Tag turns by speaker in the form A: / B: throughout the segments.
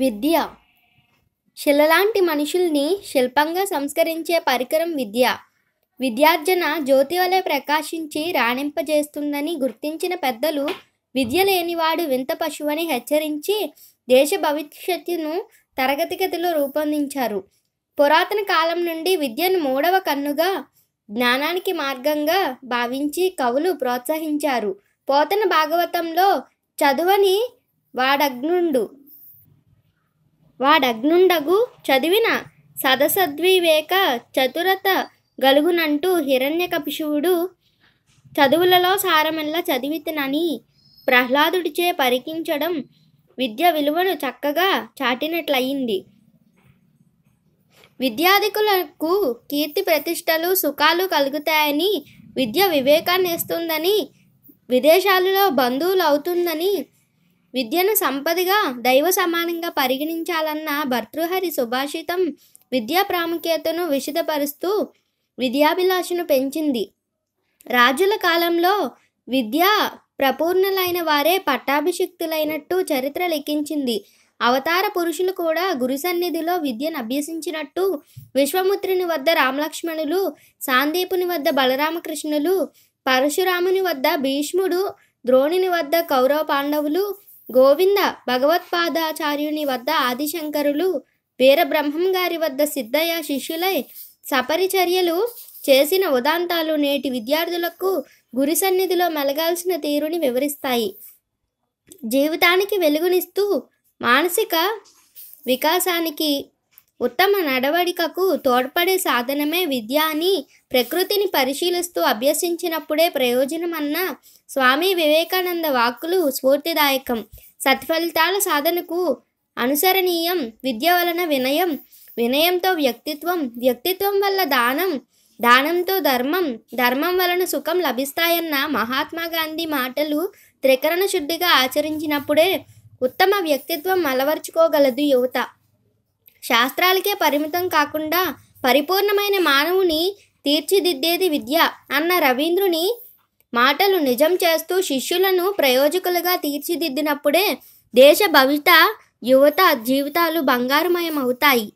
A: విద్య శిలలాంటి మనుషుల్ని శిల్పంగా సంస్కరించే పరికరం విద్య విద్యార్జన జ్యోతి వలె ప్రకాశించి రాణింపజేస్తుందని గుర్తించిన పెద్దలు విద్య లేనివాడు వింత పశువని హెచ్చరించి దేశ భవిష్యత్తును తరగతి గదిలో రూపొందించారు పురాతన కాలం నుండి విద్యను మూడవ కన్నుగా జ్ఞానానికి మార్గంగా భావించి కవులు ప్రోత్సహించారు పోతన భాగవతంలో చదువని వాడగ్నుండు వాడగ్నుండగు చదివిన సదసద్వివేక చతురత గలుగునంటూ హిరణ్యకపిశువుడు చదువులలో సారమెల్లా చదివితనని ప్రహ్లాదుడిచే పరికించడం విద్య విలువను చక్కగా చాటినట్లయింది విద్యాధికులకు కీర్తి ప్రతిష్టలు సుఖాలు కలుగుతాయని విద్య వివేకాన్ని ఇస్తుందని విదేశాలలో బంధువులు అవుతుందని విద్యను సంపదగా దైవ సమానంగా పరిగణించాలన్న భర్తృహరి సుభాషితం విద్యా ప్రాముఖ్యతను విషదపరుస్తూ విద్యాభిలాషను పెంచింది రాజుల కాలంలో విద్యా ప్రపూర్ణులైన వారే పట్టాభిషిక్తులైనట్టు చరిత్ర లెక్కించింది అవతార పురుషులు కూడా గురు సన్నిధిలో విద్యను అభ్యసించినట్టు విశ్వముత్రుని వద్ద రామలక్ష్మణులు సాందీపుని వద్ద బలరామకృష్ణులు పరశురాముని వద్ద భీష్ముడు ద్రోణుని వద్ద కౌరవ పాండవులు గోవింద భగవత్పాదాచార్యుని వద్ద ఆదిశంకరులు వీరబ్రహ్మం గారి వద్ద సిద్ధయ్య శిష్యులై సపరిచర్యలు చేసిన ఉదాంతాలు నేటి విద్యార్థులకు గురి సన్నిధిలో మెలగాల్సిన తీరుని వివరిస్తాయి జీవితానికి వెలుగునిస్తూ మానసిక వికాసానికి ఉత్తమ నడవడికకు తోడ్పడే సాధనమే విద్య అని ప్రకృతిని పరిశీలిస్తూ అభ్యసించినప్పుడే ప్రయోజనమన్న స్వామి వివేకానంద వాక్కులు స్ఫూర్తిదాయకం సత్ఫలితాల సాధనకు అనుసరణీయం విద్య వలన వినయం వినయంతో వ్యక్తిత్వం వ్యక్తిత్వం వల్ల దానం దానంతో ధర్మం ధర్మం వలన సుఖం లభిస్తాయన్న మహాత్మా గాంధీ మాటలు త్రికరణ శుద్ధిగా ఆచరించినప్పుడే ఉత్తమ వ్యక్తిత్వం అలవర్చుకోగలదు యువత శాస్త్రాలకే పరిమితం కాకుండా పరిపూర్ణమైన మానవుని తీర్చిదిద్దేది విద్య అన్న రవీంద్రుని మాటలు నిజం చేస్తూ శిష్యులను ప్రయోజకులుగా తీర్చిదిద్దినప్పుడే దేశ భవిత యువత జీవితాలు బంగారుమయం అవుతాయి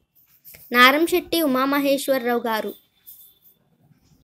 A: నారంశెట్టి ఉమామహేశ్వరరావు గారు